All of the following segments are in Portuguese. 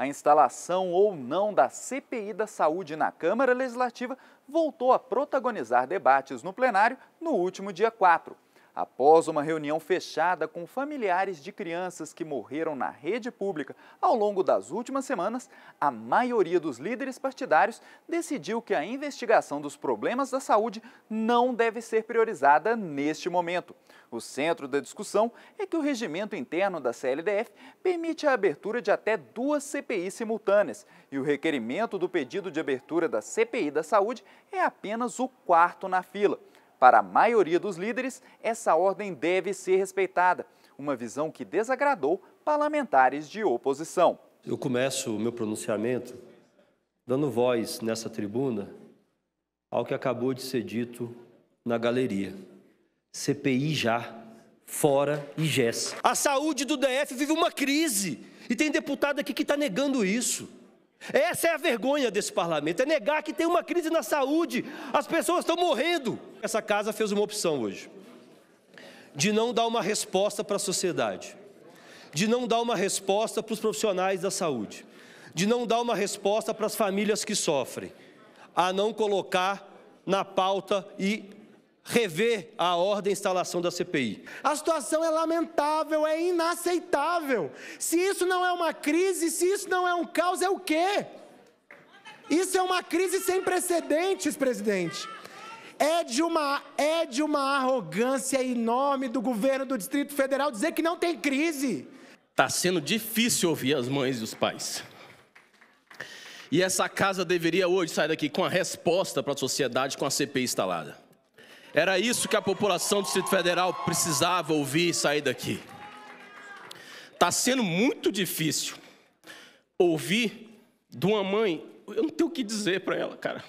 A instalação ou não da CPI da Saúde na Câmara Legislativa voltou a protagonizar debates no plenário no último dia 4. Após uma reunião fechada com familiares de crianças que morreram na rede pública ao longo das últimas semanas, a maioria dos líderes partidários decidiu que a investigação dos problemas da saúde não deve ser priorizada neste momento. O centro da discussão é que o regimento interno da CLDF permite a abertura de até duas CPIs simultâneas e o requerimento do pedido de abertura da CPI da Saúde é apenas o quarto na fila. Para a maioria dos líderes, essa ordem deve ser respeitada, uma visão que desagradou parlamentares de oposição. Eu começo o meu pronunciamento dando voz nessa tribuna ao que acabou de ser dito na galeria. CPI já, fora IGES. A saúde do DF vive uma crise e tem deputado aqui que está negando isso. Essa é a vergonha desse parlamento, é negar que tem uma crise na saúde, as pessoas estão morrendo. Essa casa fez uma opção hoje, de não dar uma resposta para a sociedade, de não dar uma resposta para os profissionais da saúde, de não dar uma resposta para as famílias que sofrem, a não colocar na pauta e rever a ordem de instalação da CPI. A situação é lamentável, é inaceitável. Se isso não é uma crise, se isso não é um caos, é o quê? Isso é uma crise sem precedentes, presidente. É de uma é de uma arrogância enorme do governo do Distrito Federal dizer que não tem crise. Está sendo difícil ouvir as mães e os pais. E essa casa deveria hoje sair daqui com a resposta para a sociedade com a CPI instalada. Era isso que a população do Distrito Federal precisava ouvir e sair daqui. Está sendo muito difícil ouvir de uma mãe, eu não tenho o que dizer para ela, cara.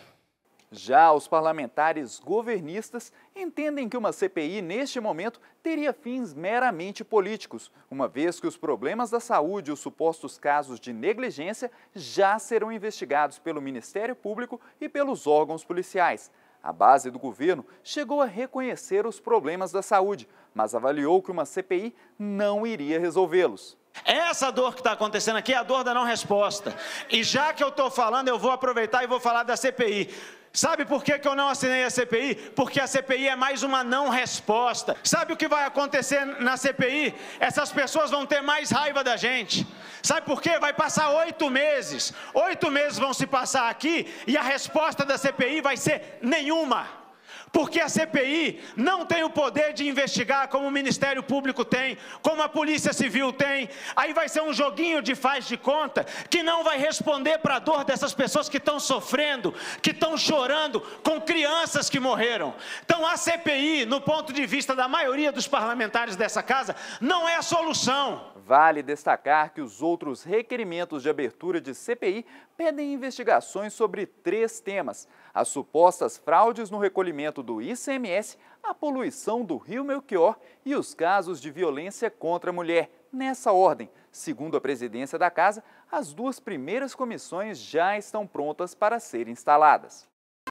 Já os parlamentares governistas entendem que uma CPI, neste momento, teria fins meramente políticos, uma vez que os problemas da saúde e os supostos casos de negligência já serão investigados pelo Ministério Público e pelos órgãos policiais. A base do governo chegou a reconhecer os problemas da saúde, mas avaliou que uma CPI não iria resolvê-los. Essa dor que está acontecendo aqui é a dor da não resposta. E já que eu estou falando, eu vou aproveitar e vou falar da CPI. Sabe por que, que eu não assinei a CPI? Porque a CPI é mais uma não resposta. Sabe o que vai acontecer na CPI? Essas pessoas vão ter mais raiva da gente. Sabe por quê? Vai passar oito meses. Oito meses vão se passar aqui e a resposta da CPI vai ser nenhuma porque a CPI não tem o poder de investigar como o Ministério Público tem, como a Polícia Civil tem. Aí vai ser um joguinho de faz de conta que não vai responder para a dor dessas pessoas que estão sofrendo, que estão chorando com crianças que morreram. Então a CPI, no ponto de vista da maioria dos parlamentares dessa casa, não é a solução. Vale destacar que os outros requerimentos de abertura de CPI pedem investigações sobre três temas: as supostas fraudes no recolhimento aumento do ICMS, a poluição do rio Melchior e os casos de violência contra a mulher. Nessa ordem, segundo a presidência da casa, as duas primeiras comissões já estão prontas para serem instaladas.